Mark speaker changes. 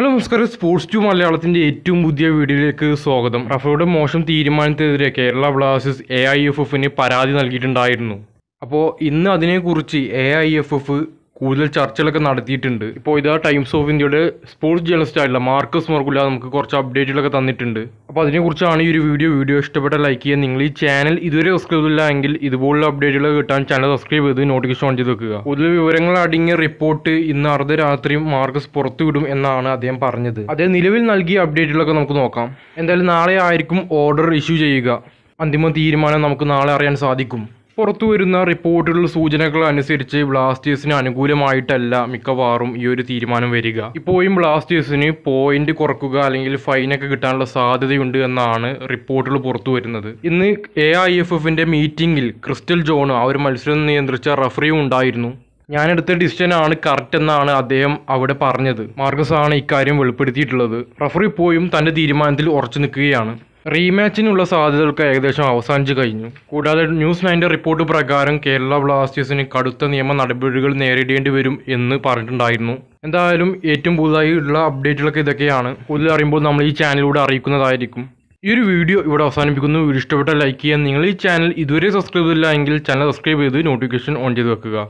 Speaker 1: hello നമസ്കാരം sports to മലയാളത്തിൻ്റെ ഏറ്റവും പുതിയ വീഡിയോയിലേക്ക് സ്വാഗതം റഫയുടെ മോശം തീരുമാനത്തിനെതിരെ Kerala Blasters A I F എഫിന് പരാതി നൽകിയിട്ടുണ്ടായിരുന്നു അപ്പോൾ ഇന്ന് അതിനെക്കുറിച്ച് എ ഐ എഫ് എഫ് കൂടുതൽ ചർച്ചകളൊക്കെ നടത്തിയിട്ടുണ്ട് ഇപ്പോൾ ഇതാ ടൈംസ് ഓഫ് ഇന്ത്യയുടെ സ്പോർട്സ് ജേണലിസ്റ്റ് ആയിട്ടുള്ള മാർക്കസ് മർഗുല നമുക്ക് കുറച്ച് അപ്ഡേറ്റുകളൊക്കെ തന്നിട്ടുണ്ട് അപ്പോൾ അതിനെക്കുറിച്ചാണ് ഈ ഒരു വീഡിയോ വീഡിയോ ഇഷ്ടപ്പെട്ട ലൈക്ക് ചെയ്യുക നിങ്ങൾ ഈ ചാനൽ ഇതുവരെ സബ്സ്ക്രൈബ് ഇല്ലെങ്കിൽ എങ്കിൽ ഇതുപോലുള്ള അപ്ഡേറ്റുകൾ കിട്ടാൻ ചാനൽ സബ്സ്ക്രൈബ് ചെയ്ത് നോട്ടിഫിക്കേഷൻ ഓൺ ചെയ്ത് വെക്കുക കൂടുതൽ വിവരങ്ങൾ അടങ്ങിയ റിപ്പോർട്ട് ഇന്ന് അർദ്ധ മാർക്കസ് പുറത്തുവിടും എന്നാണ് അദ്ദേഹം പറഞ്ഞത് അദ്ദേഹം നിലവിൽ നൽകിയ അപ്ഡേറ്റുകളൊക്കെ നമുക്ക് നോക്കാം എന്തായാലും നാളെ ആയിരിക്കും ഓർഡർ ഇഷ്യൂ ചെയ്യുക അന്തിമ തീരുമാനം നമുക്ക് നാളെ അറിയാൻ സാധിക്കും പുറത്തു വരുന്ന റിപ്പോർട്ടുകളുടെ സൂചനകൾ അനുസരിച്ച് ബ്ലാസ്റ്റേഴ്സിന് അനുകൂലമായിട്ടല്ല മിക്കവാറും ഈ ഒരു തീരുമാനം വരിക ഇപ്പോഴും ബ്ലാസ്റ്റേഴ്സിന് പോയിന്റ് കുറക്കുക അല്ലെങ്കിൽ ഫൈനൊക്കെ കിട്ടാനുള്ള സാധ്യതയുണ്ട് എന്നാണ് റിപ്പോർട്ടുകൾ പുറത്തു വരുന്നത് ഇന്ന് എ ഐ എഫ് എഫിന്റെ മീറ്റിംഗിൽ ക്രിസ്റ്റൽ ജോണ് ആ ഒരു മത്സരം നിയന്ത്രിച്ച റഫറിയും ഉണ്ടായിരുന്നു ഞാനെടുത്ത ആണ് കറക്റ്റ് എന്നാണ് അദ്ദേഹം അവിടെ പറഞ്ഞത് മാർഗസാണ് ഇക്കാര്യം വെളിപ്പെടുത്തിയിട്ടുള്ളത് റഫറി പോയും തൻ്റെ തീരുമാനത്തിൽ ഉറച്ചു നിൽക്കുകയാണ് റീമാച്ചിനുള്ള സാധ്യതകൾക്ക് ഏകദേശം അവസാനിച്ചു കഴിഞ്ഞു കൂടാതെ ന്യൂസ് നയൻ്റെ റിപ്പോർട്ട് പ്രകാരം കേരള ബ്ലാസ്റ്റേഴ്സിന് കടുത്ത നിയമ നടപടികൾ നേരിടേണ്ടി വരും എന്ന് പറഞ്ഞിട്ടുണ്ടായിരുന്നു എന്തായാലും ഏറ്റവും പുതുതായി ഉള്ള അപ്ഡേറ്റുകളൊക്കെ ഇതൊക്കെയാണ് കൂടുതൽ അറിയുമ്പോൾ നമ്മൾ ഈ ചാനലിലൂടെ അറിയിക്കുന്നതായിരിക്കും ഈ ഒരു വീഡിയോ ഇവിടെ അവസാനിപ്പിക്കുന്നു ഇഷ്ടപ്പെട്ട ലൈക്ക് ചെയ്യാൻ നിങ്ങൾ ഈ ചാനൽ ഇതുവരെ സബ്സ്ക്രൈബ് ചെയ്തില്ല എങ്കിൽ ചാനൽ സബ്സ്ക്രൈബ് ചെയ്ത് നോട്ടിഫിക്കേഷൻ ഓൺ ചെയ്ത് വെക്കുക